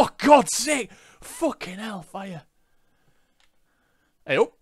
Oh, God's sake! Fucking hellfire! Hey, up. Oh.